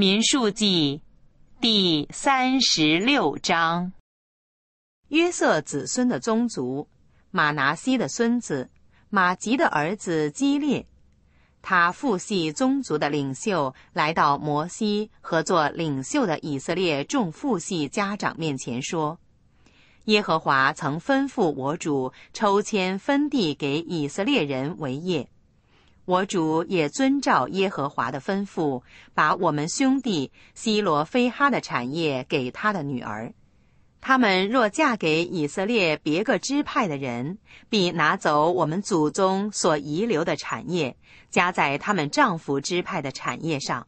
民数记第三十六章。约瑟子孙的宗族，马拿西的孙子，马吉的儿子基列，他父系宗族的领袖来到摩西和做领袖的以色列众父系家长面前说：“耶和华曾吩咐我主抽签分地给以色列人为业。”我主也遵照耶和华的吩咐，把我们兄弟希罗非哈的产业给他的女儿。他们若嫁给以色列别个支派的人，必拿走我们祖宗所遗留的产业，加在他们丈夫支派的产业上。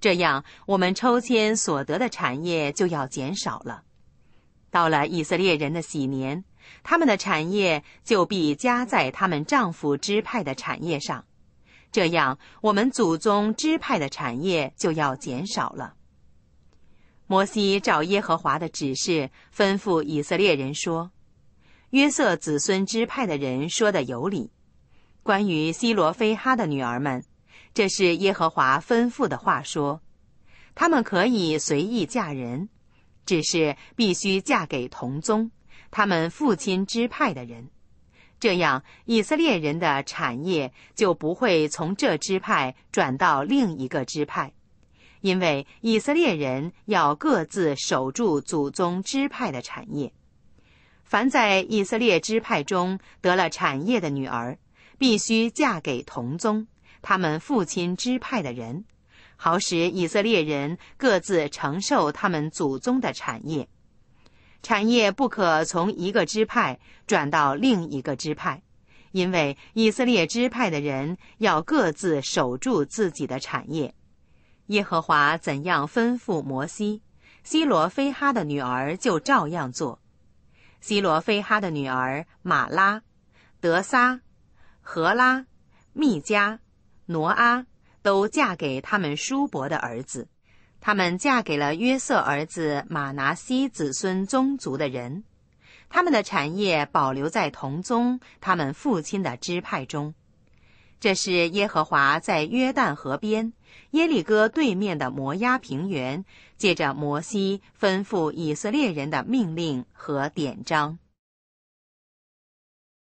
这样，我们抽签所得的产业就要减少了。到了以色列人的喜年，他们的产业就必加在他们丈夫支派的产业上。这样，我们祖宗支派的产业就要减少了。摩西照耶和华的指示，吩咐以色列人说：“约瑟子孙支派的人说的有理。关于西罗非哈的女儿们，这是耶和华吩咐的话：说，她们可以随意嫁人，只是必须嫁给同宗、他们父亲支派的人。”这样，以色列人的产业就不会从这支派转到另一个支派，因为以色列人要各自守住祖宗支派的产业。凡在以色列支派中得了产业的女儿，必须嫁给同宗他们父亲支派的人，好使以色列人各自承受他们祖宗的产业。产业不可从一个支派转到另一个支派，因为以色列支派的人要各自守住自己的产业。耶和华怎样吩咐摩西，西罗菲哈的女儿就照样做。西罗菲哈的女儿玛拉、德撒、荷拉、密加、挪阿都嫁给他们叔伯的儿子。他们嫁给了约瑟儿子马拿西子孙宗族的人，他们的产业保留在同宗他们父亲的支派中。这是耶和华在约旦河边耶利哥对面的摩押平原，借着摩西吩咐以色列人的命令和典章。